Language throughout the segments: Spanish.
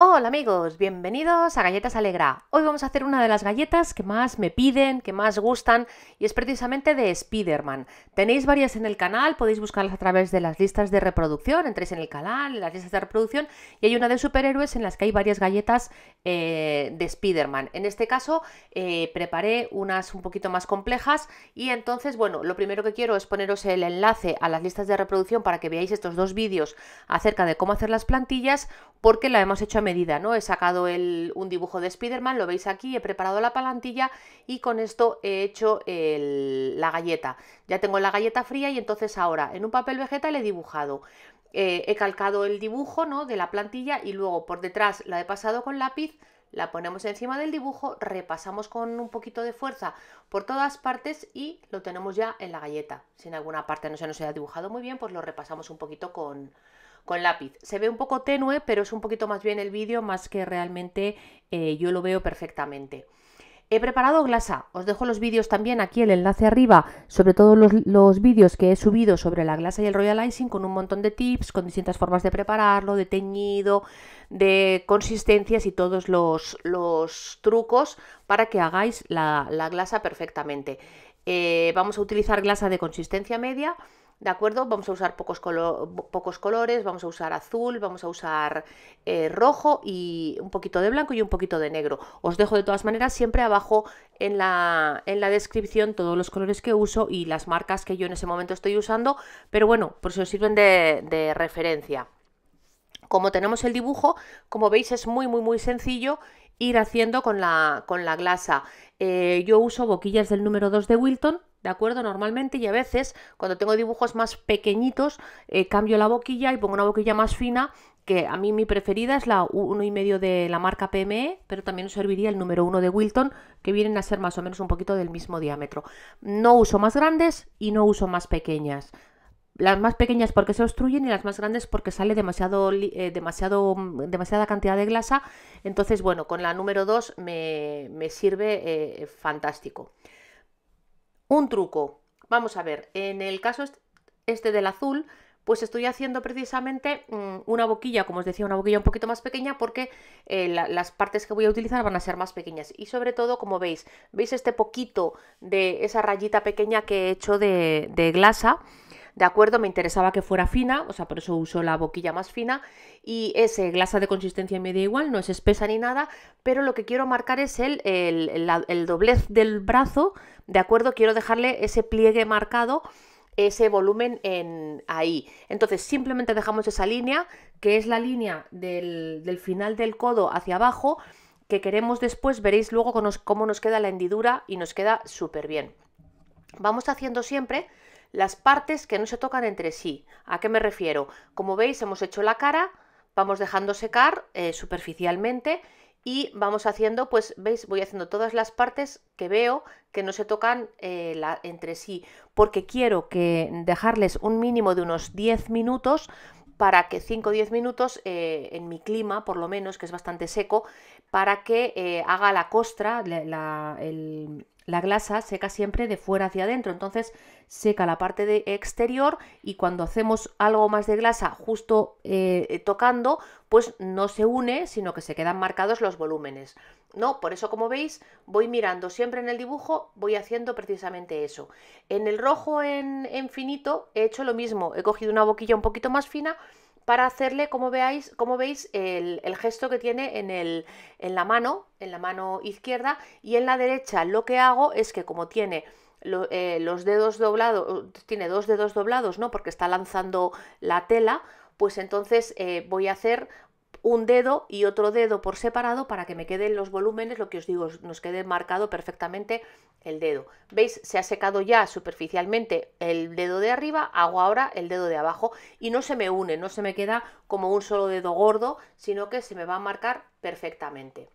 Hola amigos, bienvenidos a Galletas Alegra. Hoy vamos a hacer una de las galletas que más me piden, que más gustan y es precisamente de Spider-Man. Tenéis varias en el canal, podéis buscarlas a través de las listas de reproducción, entréis en el canal, las listas de reproducción y hay una de superhéroes en las que hay varias galletas eh, de spiderman En este caso eh, preparé unas un poquito más complejas y entonces, bueno, lo primero que quiero es poneros el enlace a las listas de reproducción para que veáis estos dos vídeos acerca de cómo hacer las plantillas porque la hemos hecho a medida, ¿no? He sacado un dibujo de Spider-Man, lo veis aquí, he preparado la plantilla y con esto he hecho la galleta. Ya tengo la galleta fría y entonces ahora en un papel vegetal he dibujado. Eh, he calcado el dibujo ¿no? de la plantilla y luego por detrás la he pasado con lápiz, la ponemos encima del dibujo, repasamos con un poquito de fuerza por todas partes y lo tenemos ya en la galleta. Si en alguna parte no se nos ha dibujado muy bien, pues lo repasamos un poquito con, con lápiz. Se ve un poco tenue, pero es un poquito más bien el vídeo, más que realmente eh, yo lo veo perfectamente. He preparado glasa, os dejo los vídeos también aquí, el enlace arriba, sobre todo los, vídeos que he subido sobre la glasa y el royal icing con un montón de tips, con distintas formas de prepararlo, de teñido, de consistencias y todos los, trucos para que hagáis la, glasa perfectamente. Eh, vamos a utilizar glasa de consistencia media, ¿De acuerdo? Vamos a usar pocos, colores, vamos a usar azul, vamos a usar eh, rojo y un poquito de blanco y un poquito de negro. Os dejo de todas maneras siempre abajo en la, descripción todos los colores que uso y las marcas que yo en ese momento estoy usando, pero bueno, por si os sirven de, referencia. Como tenemos el dibujo, como veis es muy muy muy sencillo ir haciendo con la, con la glasa. Eh, yo uso boquillas del número 2 de Wilton, ¿de acuerdo? Normalmente y a veces cuando tengo dibujos más pequeñitos eh, cambio la boquilla y pongo una boquilla más fina que a mí mi preferida es la 1,5 de la marca PME, pero también serviría el número 1 de Wilton, que vienen a ser más o menos un poquito del mismo diámetro. No uso más grandes y no uso más pequeñas las más pequeñas porque se obstruyen y las más grandes porque sale demasiado, eh, demasiado, mm, demasiada cantidad de glasa. Entonces, bueno, con la número 2 me, sirve eh, fantástico un truco. Vamos a ver, en el caso este del azul, pues estoy haciendo precisamente mm, una boquilla, como os decía, una boquilla un poquito más pequeña porque eh, las partes que voy a utilizar van a ser más pequeñas. Y sobre todo, como veis, veis este poquito de esa rayita pequeña que he hecho de, de glasa. ¿de acuerdo? Me interesaba que fuera fina, o sea, por eso uso la boquilla más fina, y ese glasa de consistencia media igual, no es espesa ni nada, pero lo que quiero marcar es el, el, doblez del brazo, ¿de acuerdo? Quiero dejarle ese pliegue marcado ese volumen en ahí. Entonces simplemente dejamos esa línea, que es la línea del, del final del codo hacia abajo, que queremos después, veréis luego cómo nos queda la hendidura y nos queda súper bien. Vamos haciendo siempre las partes que no se tocan entre sí. ¿A qué me refiero? Como veis, hemos hecho la cara, vamos dejando secar eh, superficialmente y vamos haciendo, pues veis, voy haciendo todas las partes que veo que no se tocan eh, entre sí, porque quiero que dejarles un mínimo de unos 10 minutos para que 5 o 10 minutos eh, en mi clima, por lo menos, que es bastante seco, para que haga la costra, el, la glasa seca siempre de fuera hacia adentro, entonces seca la parte de exterior y cuando hacemos algo más de glasa justo eh, tocando, pues no se une, sino que se quedan marcados los volúmenes. ¿no? Por eso, como veis, voy mirando siempre en el dibujo, voy haciendo precisamente eso. En el rojo en, en finito he hecho lo mismo, he cogido una boquilla un poquito más fina para hacerle, como, veáis, como veis, el, gesto que tiene en, la mano, en la mano izquierda, y en la derecha lo que hago es que como tiene eh, los dedos doblados, tiene dos dedos doblados, ¿no? Porque está lanzando la tela, pues entonces eh, voy a hacer un dedo y otro dedo por separado para que me queden los volúmenes, lo que os digo, nos quede marcado perfectamente el dedo. ¿Veis? Se ha secado ya superficialmente el dedo de arriba, hago ahora el dedo de abajo y no se me une, no se me queda como un solo dedo gordo, sino que se me va a marcar perfectamente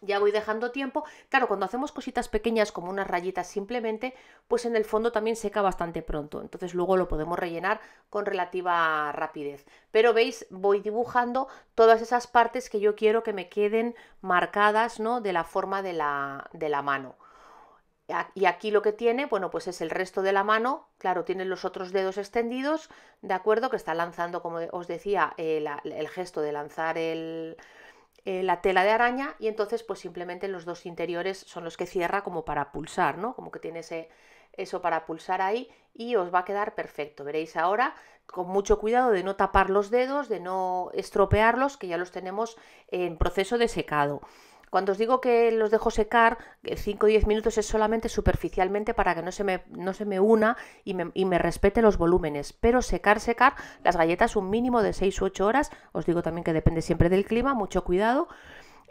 ya voy dejando tiempo. Claro, cuando hacemos cositas pequeñas como unas rayitas simplemente, pues en el fondo también seca bastante pronto. Entonces luego lo podemos rellenar con relativa rapidez. Pero veis, voy dibujando todas esas partes que yo quiero que me queden marcadas ¿no? de la forma de la, de la mano. Y aquí lo que tiene, bueno, pues es el resto de la mano, claro, tiene los otros dedos extendidos, ¿de acuerdo? Que está lanzando, como os decía, eh, el gesto de lanzar el, eh, la tela de araña y entonces pues simplemente los dos interiores son los que cierra como para pulsar, ¿no? Como que tiene ese, eso para pulsar ahí y os va a quedar perfecto. Veréis ahora con mucho cuidado de no tapar los dedos, de no estropearlos, que ya los tenemos en proceso de secado. Cuando os digo que los dejo secar 5 eh, o 10 minutos es solamente superficialmente para que no se me, no se me una y me, respete los volúmenes. Pero secar, secar las galletas un mínimo de 6 u 8 horas. Os digo también que depende siempre del clima, mucho cuidado.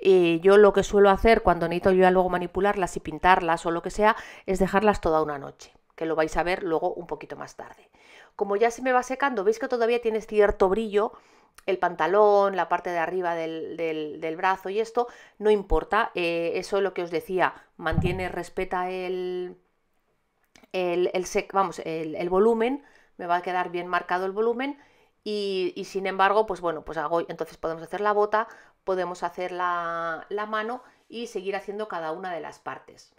Y yo lo que suelo hacer cuando necesito yo luego manipularlas y pintarlas o lo que sea es dejarlas toda una noche, que lo vais a ver luego un poquito más tarde. Como ya se me va secando, veis que todavía tiene cierto brillo, el pantalón, la parte de arriba del, brazo y esto, no importa. Eh, eso es lo que os decía, mantiene, respeta el, el, vamos, el, el, volumen, me va a quedar bien marcado el volumen y, y, sin embargo, pues bueno, pues hago, entonces podemos hacer la bota, podemos hacer la, la mano y seguir haciendo cada una de las partes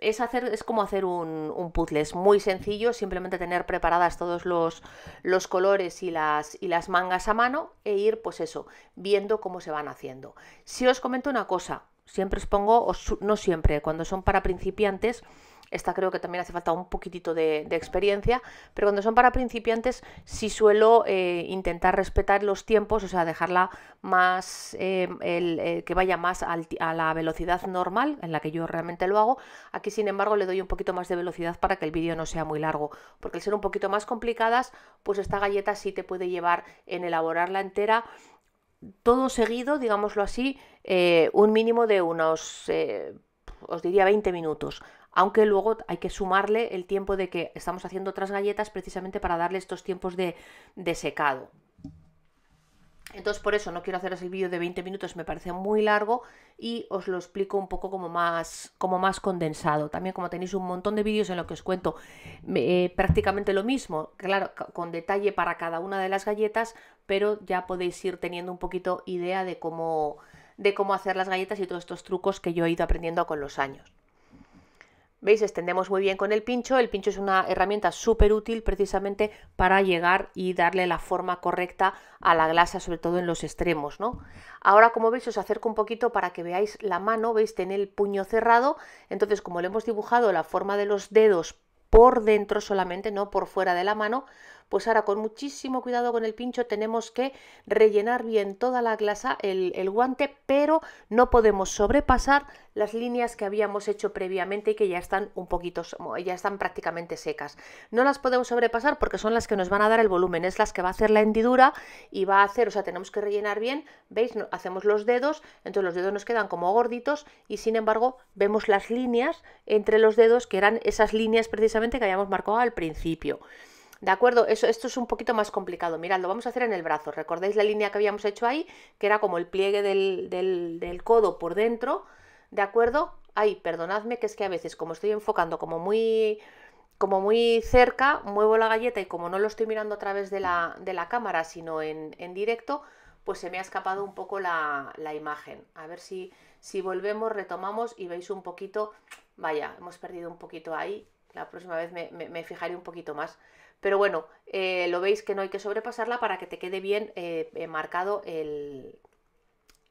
es, hacer, es como hacer un, un, puzzle, es muy sencillo, simplemente tener preparadas todos los, los colores y las, y las mangas a mano e ir, pues eso, viendo cómo se van haciendo. Si os comento una cosa, siempre os pongo, no siempre, cuando son para principiantes, esta creo que también hace falta un poquitito de, experiencia, pero cuando son para principiantes sí suelo eh, intentar respetar los tiempos, o sea, dejarla más, eh, eh, que vaya más a la velocidad normal, en la que yo realmente lo hago. Aquí, sin embargo, le doy un poquito más de velocidad para que el vídeo no sea muy largo, porque al ser un poquito más complicadas, pues esta galleta sí te puede llevar en elaborarla entera todo seguido, digámoslo así, un mínimo de unos, os diría 20 minutos aunque luego hay que sumarle el tiempo de que estamos haciendo otras galletas precisamente para darle estos tiempos de, secado. Entonces por eso no quiero haceros el vídeo de 20 minutos, me parece muy largo y os lo explico un poco como más, como más condensado. También como tenéis un montón de vídeos en los que os cuento eh, prácticamente lo mismo, claro, con detalle para cada una de las galletas, pero ya podéis ir teniendo un poquito idea de cómo, de cómo hacer las galletas y todos estos trucos que yo he ido aprendiendo con los años. ¿Veis? Extendemos muy bien con el pincho. El pincho es una herramienta súper útil precisamente para llegar y darle la forma correcta a la glasa, sobre todo en los extremos, ¿no? Ahora, como veis, os acerco un poquito para que veáis la mano, ¿veis? Tiene el puño cerrado. Entonces, como le hemos dibujado la forma de los dedos por dentro solamente, no por fuera de la mano, pues ahora con muchísimo cuidado con el pincho tenemos que rellenar bien toda la glasa, el, guante, pero no podemos sobrepasar las líneas que habíamos hecho previamente y que ya están un poquito, ya están prácticamente secas. No las podemos sobrepasar porque son las que nos van a dar el volumen, es las que va a hacer la hendidura y va a hacer, o sea, tenemos que rellenar bien, ¿veis? Hacemos los dedos, entonces los dedos nos quedan como gorditos y sin embargo vemos las líneas entre los dedos que eran esas líneas precisamente que habíamos marcado al principio. ¿De acuerdo? Eso, esto es un poquito más complicado. Mirad, lo vamos a hacer en el brazo. ¿Recordáis la línea que habíamos hecho ahí? Que era como el pliegue del, codo por dentro. ¿De acuerdo? ahí, perdonadme que es que a veces como estoy enfocando como muy como muy cerca, muevo la galleta y como no lo estoy mirando a través de la, cámara, sino en, directo, pues se me ha escapado un poco la, imagen. A ver si, si volvemos, retomamos y veis un poquito, vaya, hemos perdido un poquito ahí, la próxima vez me fijaré un poquito más. Pero bueno, eh, lo veis que no hay que sobrepasarla para que te quede bien eh, eh, marcado el,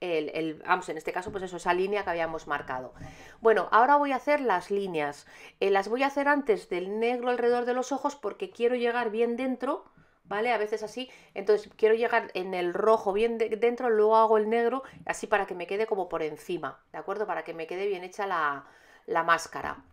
el, vamos, en este caso, pues eso, esa línea que habíamos marcado. Bueno, ahora voy a hacer las líneas. las voy a hacer antes del negro alrededor de los ojos porque quiero llegar bien dentro, ¿vale? A veces así, entonces quiero llegar en el rojo bien dentro, luego hago el negro, así para que me quede como por encima, ¿de acuerdo? Para que me quede bien hecha la, la máscara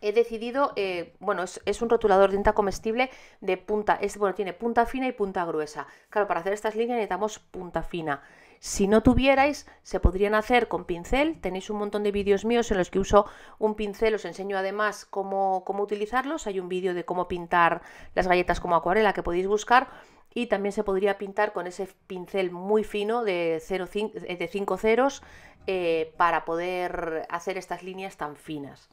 he decidido, eh, bueno, es, un rotulador de tinta comestible de punta, este bueno, tiene punta fina y punta gruesa. Claro, para hacer estas líneas necesitamos punta fina. Si no tuvierais, se podrían hacer con pincel. Tenéis un montón de vídeos míos en los que uso un pincel, os enseño además cómo, utilizarlos. Hay un vídeo de cómo pintar las galletas como acuarela que podéis buscar. Y también se podría pintar con ese pincel muy fino de 5 eh, de ceros eh, para poder hacer estas líneas tan finas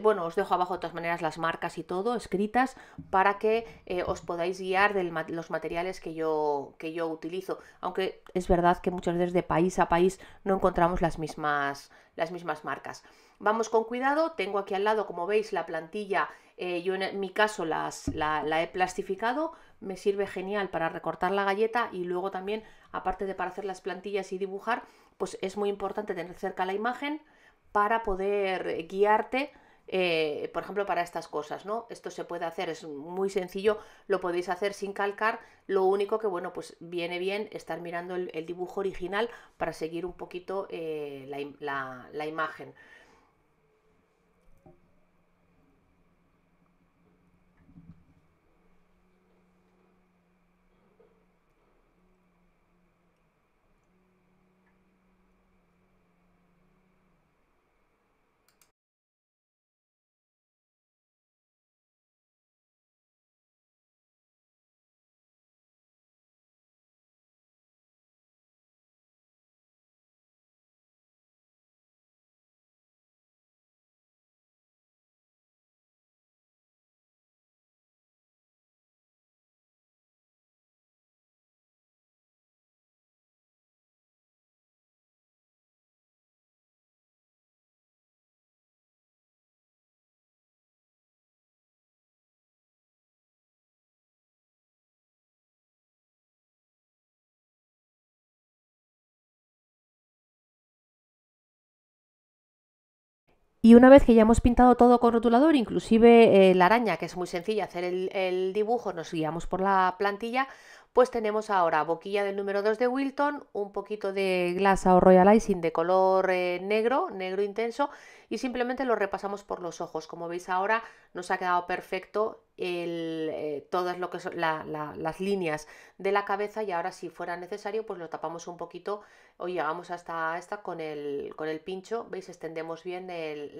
bueno, os dejo abajo de todas maneras las marcas y todo escritas para que eh, os podáis guiar de los materiales que yo, que yo utilizo. Aunque es verdad que muchas veces de país a país no encontramos las mismas, las mismas marcas. Vamos con cuidado, tengo aquí al lado, como veis, la plantilla, eh, yo en mi caso la, la he plastificado, me sirve genial para recortar la galleta y luego también, aparte de para hacer las plantillas y dibujar, pues es muy importante tener cerca la imagen, para poder eh, guiarte. Eh, por ejemplo, para estas cosas, ¿no? Esto se puede hacer, es muy sencillo, lo podéis hacer sin calcar, lo único que, bueno, pues viene bien estar mirando el, dibujo original para seguir un poquito eh, la imagen. Y una vez que ya hemos pintado todo con rotulador, inclusive eh, la araña, que es muy sencilla hacer el, dibujo, nos guiamos por la plantilla, pues tenemos ahora boquilla del número 2 de Wilton, un poquito de glasa o royal icing de color eh, negro, negro intenso, y simplemente lo repasamos por los ojos. Como veis ahora nos ha quedado perfecto el, eh, todas lo que son las líneas de la cabeza y ahora si fuera necesario pues lo tapamos un poquito o llegamos hasta esta con el, con el pincho, veis extendemos bien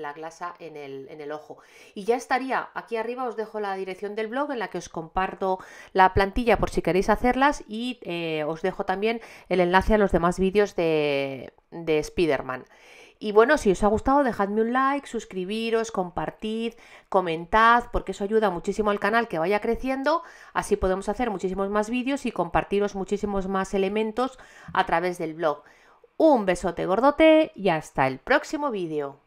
la glasa en el, ojo y ya estaría, aquí arriba os dejo la dirección del blog en la que os comparto la plantilla por si queréis hacerlas y eh, os dejo también el enlace a los demás vídeos de, de man y bueno, si os ha gustado, dejadme un like, suscribiros, compartid, comentad, porque eso ayuda muchísimo al canal que vaya creciendo. Así podemos hacer muchísimos más vídeos y compartiros muchísimos más elementos a través del blog. Un besote gordote y hasta el próximo vídeo.